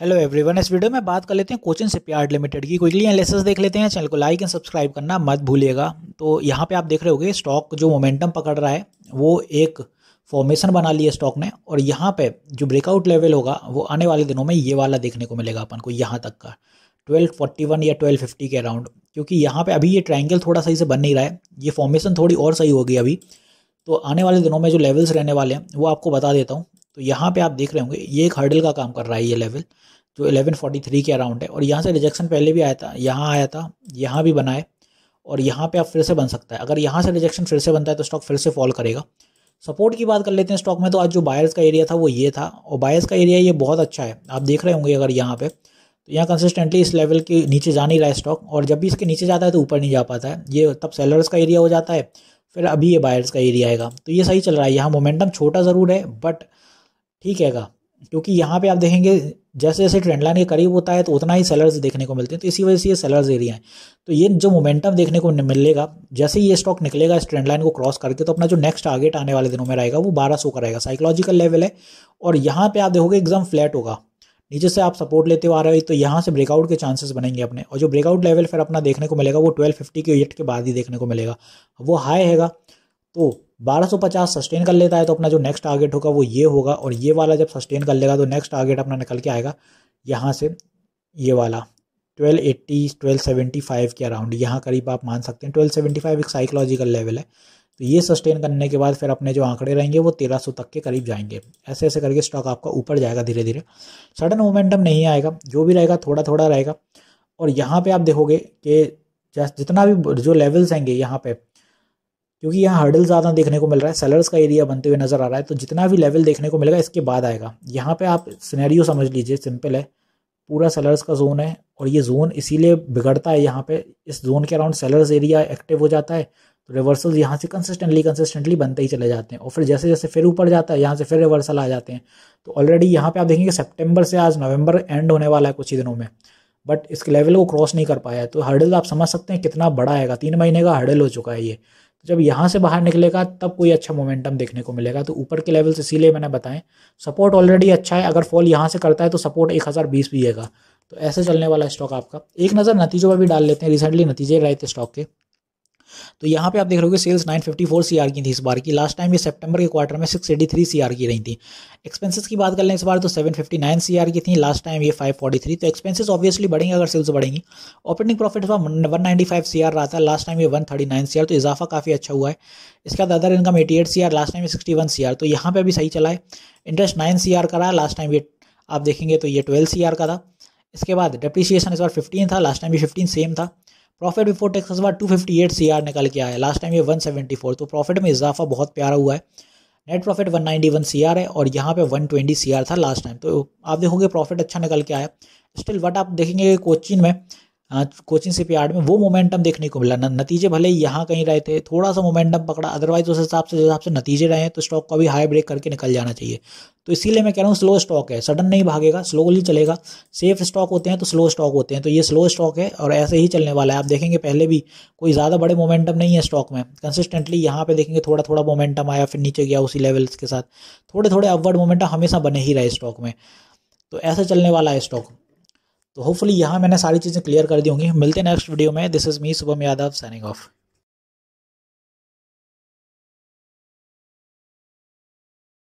hello everyone इस video में बात कर लेते हैं कोचिंग से प्यार लिमिटेड की क्विकली एनालिसिस देख लेते हैं चैनल को लाइक एंड सब्सक्राइब करना मत भूलिएगा तो यहाँ पे आप देख रहे होंगे स्टॉक जो मोमेंटम पकड़ रहा है वो एक फॉर्मेशन बना लिया स्टॉक ने और यहाँ पे जो ब्रेकआउट लेवल होगा वो आने वाले दिनों में ये वाला देखने को मिलेगा अपन को यहाँ तक का 1241 या 1250 के अराउंड क्योंकि यहाँ पे अभी ये ट्रायंगल थोड़ा सही से बन नहीं रहा है ये फॉर्मेशन थोड़ी और सही होगी अभी तो आने वाले दिनों में जो लेवल्स रहने वाले हैं वो आपको बता देता हूँ तो यहाँ पे आप देख रहे होंगे ये एक हर्डल का काम कर रहा है ये लेवल जो 1143 के अराउंड है और यहाँ से रिजेक्शन पहले भी आया था यहाँ आया था यहाँ भी बनाए और यहाँ पर आप फिर से बन सकता है अगर यहाँ से रिजेक्शन फिर से बनता है तो स्टॉक फिर से फॉल करेगा सपोर्ट की बात कर लेते हैं स्टॉक में तो आज जो बायर्स का एरिया था वो ये था और बायर्स का एरिया ये बहुत अच्छा है आप देख रहे होंगे अगर यहाँ पर तो यहाँ कंसिस्टेंटली इस लेवल के नीचे जा नहीं रहा है स्टॉक और जब भी इसके नीचे जाता है तो ऊपर नहीं जा पाता है ये तब सेलर्स का एरिया हो जाता है फिर अभी ये बायर्स का एरिया आएगा तो ये सही चल रहा है यहाँ मोमेंटम छोटा ज़रूर है बट ठीक हैगा क्योंकि यहाँ पे आप देखेंगे जैसे जैसे ट्रेंड लाइन के करीब होता है तो उतना ही सेलर्स देखने को मिलते हैं तो इसी वजह से ये सेलर्स एरिया है तो ये जो मोमेंटम देखने को मिलेगा जैसे ही ये स्टॉक निकलेगा इस ट्रेंड लाइन को क्रॉस करके तो अपना जो नेक्स्ट टारगेट आने वाले दिनों में रहेगा वो बारह सौ का रहेगा साइकोलॉजिकल लेवल है और यहाँ पर आप देखोगे एकदम फ्लैट होगा नीचे से आप सपोर्ट लेते हुए आ रहे हो तो यहाँ से ब्रेकआउट के चांसेस बनेंगे अपने और जो ब्रेकआउट लेवल फिर अपना देखने को मिलेगा वो ट्वेल्व फिफ्टी के एट के बाद ही देखने को मिलेगा वो हाई हैगा तो 1250 सस्टेन कर लेता है तो अपना जो नेक्स्ट टारगेट होगा वो ये होगा और ये वाला जब सस्टेन कर लेगा तो नेक्स्ट टारगेट अपना निकल के आएगा यहाँ से ये वाला 1280 1275 के अराउंड यहाँ करीब आप मान सकते हैं 1275 एक साइकोलॉजिकल लेवल है तो ये सस्टेन करने के बाद फिर अपने जो आंकड़े रहेंगे वो तेरह सौ तक के करीब जाएंगे ऐसे ऐसे करके स्टॉक आपका ऊपर जाएगा धीरे धीरे सडन मोमेंटम नहीं आएगा जो भी रहेगा थोड़ा थोड़ा रहेगा और यहाँ पे आप देखोगे कि जितना भी जो लेवल्स होंगे यहाँ पे क्योंकि यहाँ हर्डल ज़्यादा देखने को मिल रहा है सेलर्स का एरिया बनते हुए नज़र आ रहा है तो जितना भी लेवल देखने को मिलेगा इसके बाद आएगा यहाँ पे आप सिनेरियो समझ लीजिए सिंपल है पूरा सेलर्स का जोन है और ये जोन इसीलिए बिगड़ता है यहाँ पे इस जोन के अराउंड सेलर्स एरिया एक्टिव हो जाता है तो रिवर्सल यहाँ से कंसिस्टेंटली कंसिस्टेंटली बनते ही चले जाते हैं और फिर जैसे जैसे फिर ऊपर जाता है यहाँ से फिर रिवर्सल आ जाते हैं तो ऑलरेडी यहाँ पे आप देखेंगे सितंबर से आज नवंबर एंड होने वाला है कुछ ही दिनों में बट इसके लेवल को क्रॉस नहीं कर पाया है तो हर्डल आप समझ सकते हैं कितना बड़ा आएगा तीन महीने का हर्डल हो चुका है ये तो जब यहाँ से बाहर निकलेगा तब कोई अच्छा मोमेंटम देखने को मिलेगा तो ऊपर के लेवल से इसीलिए मैंने बताएं सपोर्ट ऑलरेडी अच्छा है अगर फॉल यहाँ से करता है तो सपोर्ट एक हज़ार बीस भी है तो ऐसे चलने वाला स्टॉक आपका एक नज़र नतीजों पर भी डाल लेते हैं रिसेंटली नतीजे रहे थे स्टॉक के तो यहाँ पे आप देख रहे हो सेल्स 954 सीआर की थी इस बार की लास्ट टाइम ये सितंबर के क्वार्टर में 683 सीआर की रही थी एक्सपेंसेस की बात कर लें इस बार तो 759 सीआर की थी लास्ट टाइम ये 543 तो एक्सपेंसेस ऑब्वियसली बढ़ेंगे अगर सेल्स बढ़ेंगी operating profit one ninety five C रहा था लास्ट टाइम ये वन थर्टी नाइन सी तो इजाफा काफ़ी अच्छा हुआ है इसके बाद other income eighty eight C last time sixty one C तो यहाँ पर भी सही चला है इंटरेस्ट नाइन सी का रहा लास्ट टाइम ये आप देखेंगे तो ये ट्वेल्व सी का था इसके बाद डेप्रिसिएशन इस बार फिफ्टीन था लास्ट टाइम भी फिफ्टीन सेम था प्रॉफिट बिफोर टैक्स इस बार two fifty eight C R निकल के आया लास्ट टाइम ये वन सेवेंटी फोर तो प्रॉफिट में इजाफा बहुत प्यारा हुआ है net profit one ninety one C R है और यहाँ पे वन ट्वेंटी सी आर था लास्ट टाइम तो आप देखोगे प्रॉफिट अच्छा निकल के आया स्टिल वट आप देखेंगे कोचिन में कोचिंग यार्ड में वो मोमेंटम देखने को मिला नतीजे भले ही यहाँ कहीं रहे थे थोड़ा सा मोमेंटम पकड़ा अदरवाइज उस हिसाब से जिस हिसाब से नतीजे रहे हैं तो स्टॉक को भी हाई ब्रेक करके निकल जाना चाहिए तो इसीलिए मैं कह रहा हूँ स्लो स्टॉक है सडन नहीं भागेगा स्लोली चलेगा सेफ स्टॉक होते हैं तो स्लो स्टॉक होते हैं तो ये स्लो स्टॉक है और ऐसे ही चलने वाला है आप देखेंगे पहले भी कोई ज़्यादा बड़े मोमेंटम नहीं है स्टॉक में कंसिस्टेंटली यहाँ पे देखेंगे थोड़ा थोड़ा मोमेंटम आया फिर नीचे गया उसी लेवल्स के साथ थोड़े थोड़े अपवर्ड मोमेंटम हमेशा बने ही रहे स्टॉक में तो ऐसे चलने वाला है स्टॉक तो होपफुली यहाँ मैंने सारी चीज़ें क्लियर कर दी होंगी मिलते हैं नेक्स्ट वीडियो में this is me Shubham Yadav signing of